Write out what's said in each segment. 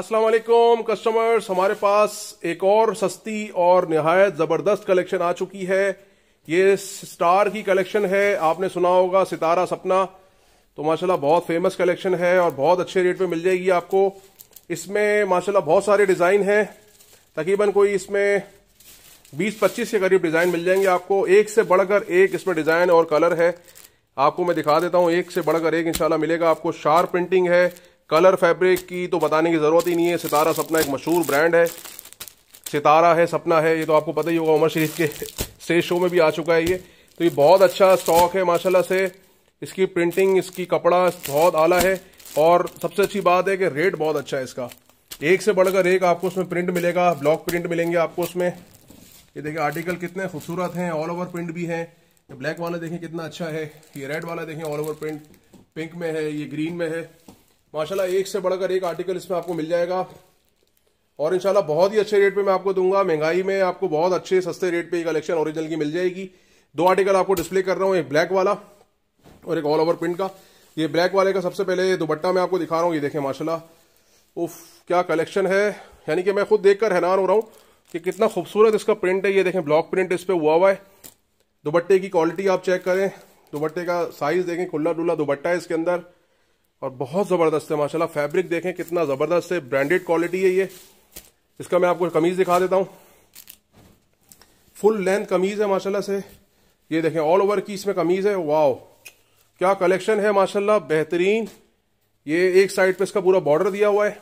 अस्सलाम वालेकुम कस्टमर्स हमारे पास एक और सस्ती और नहायत ज़बरदस्त कलेक्शन आ चुकी है ये स्टार की कलेक्शन है आपने सुना होगा सितारा सपना तो माशाल्लाह बहुत फेमस कलेक्शन है और बहुत अच्छे रेट पे मिल जाएगी आपको इसमें माशाल्लाह बहुत सारे डिज़ाइन हैं तकरीबन कोई इसमें 20-25 के करीब डिज़ाइन मिल जाएंगे आपको एक से बढ़कर एक इसमें डिज़ाइन और कलर है आपको मैं दिखा देता हूँ एक से बढ़कर एक इंशाल्लाह मिलेगा आपको शार प्रिंटिंग है कलर फैब्रिक की तो बताने की ज़रूरत ही नहीं है सितारा सपना एक मशहूर ब्रांड है सितारा है सपना है ये तो आपको पता ही होगा उमर शरीफ के स्टेज शो में भी आ चुका है ये तो ये बहुत अच्छा स्टॉक है माशाल्लाह से इसकी प्रिंटिंग इसकी कपड़ा बहुत आला है और सबसे अच्छी बात है कि रेट बहुत अच्छा है इसका एक से बढ़कर एक आपको उसमें प्रिंट मिलेगा ब्लॉक प्रिंट मिलेंगे आपको उसमें ये देखिए आर्टिकल कितने खूबसूरत हैं ऑल ओवर प्रिंट भी हैं ब्लैक वाला देखें कितना अच्छा है ये रेड वाला देखें ऑल ओवर प्रिंट पिंक में है ये ग्रीन में है माशाल्लाह एक से बढ़कर एक आर्टिकल इसमें आपको मिल जाएगा और इनशाला बहुत ही अच्छे रेट पे मैं आपको दूंगा महंगाई में आपको बहुत अच्छे सस्ते रेट पे कलेक्शन ओरिजिनल की मिल जाएगी दो आर्टिकल आपको डिस्प्ले कर रहा हूँ एक ब्लैक वाला और एक ऑल ओवर प्रिंट का ये ब्लैक वाले का सबसे पहले दुपट्टा मैं आपको दिखा रहा हूँ ये देखें माशाला उफ क्या कलेक्शन है यानी कि मैं खुद देखकर हैरान हो रहा हूँ कि कितना खूबसूरत इसका प्रिंट है ये देखें ब्लॉक प्रिंट इस पर हुआ हुआ है दुपट्टे की क्वालिटी आप चेक करें दुपट्टे का साइज देखें खुला डुल्ला दुपट्टा है इसके अंदर और बहुत ज़बरदस्त है माशाल्लाह फैब्रिक देखें कितना ज़बरदस्त है ब्रांडेड क्वालिटी है ये इसका मैं आपको कमीज़ दिखा देता हूँ फुल लेंथ कमीज़ है माशाल्लाह से ये देखें ऑल ओवर की इसमें कमीज़ है वाओ क्या कलेक्शन है माशाल्लाह बेहतरीन ये एक साइड पे इसका पूरा बॉर्डर दिया हुआ है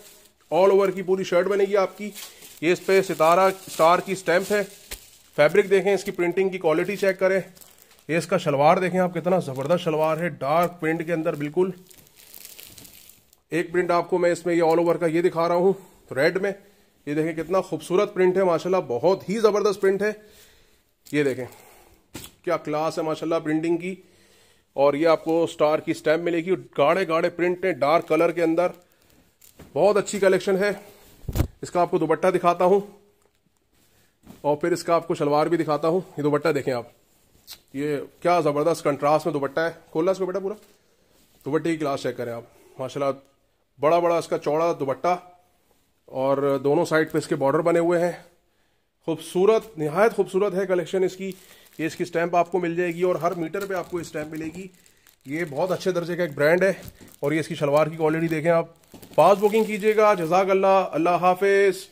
ऑल ओवर की पूरी शर्ट बनेगी आपकी ये इस पे सितारा स्टार की स्टैम्प है फैब्रिक देखें इसकी प्रिंटिंग की क्वालिटी चेक करें ये इसका शलवार देखें आप कितना ज़बरदस्त शलवार है डार्क प्रिंट के अंदर बिल्कुल एक प्रिंट आपको मैं इसमें ये ऑल ओवर का ये दिखा रहा हूँ रेड में ये देखें कितना खूबसूरत प्रिंट है माशाल्लाह बहुत ही ज़बरदस्त प्रिंट है ये देखें क्या क्लास है माशाल्लाह प्रिंटिंग की और ये आपको स्टार की स्टैम्प मिलेगी गाढ़े गाढ़े प्रिंट है डार्क कलर के अंदर बहुत अच्छी कलेक्शन है इसका आपको दुपट्टा दिखाता हूं और फिर इसका आपको शलवार भी दिखाता हूँ ये दुपट्टा देखें आप ये क्या ज़बरदस्त कंट्रास्ट में दुपट्टा है खोला इसको बेटा पूरा दुपट्टे की क्लास चेक करें आप माशाल्लाह बड़ा बड़ा इसका चौड़ा दुपट्टा और दोनों साइड पे इसके बॉर्डर बने हुए हैं खूबसूरत नहायत खूबसूरत है कलेक्शन इसकी ये इसकी स्टैंप आपको मिल जाएगी और हर मीटर पे आपको स्टैंप मिलेगी ये बहुत अच्छे दर्जे का एक ब्रांड है और ये इसकी शलवार की क्वालिटी देखें आप पास बुकिंग कीजिएगा जजाक अल्लाह अल्लाह हाफिज़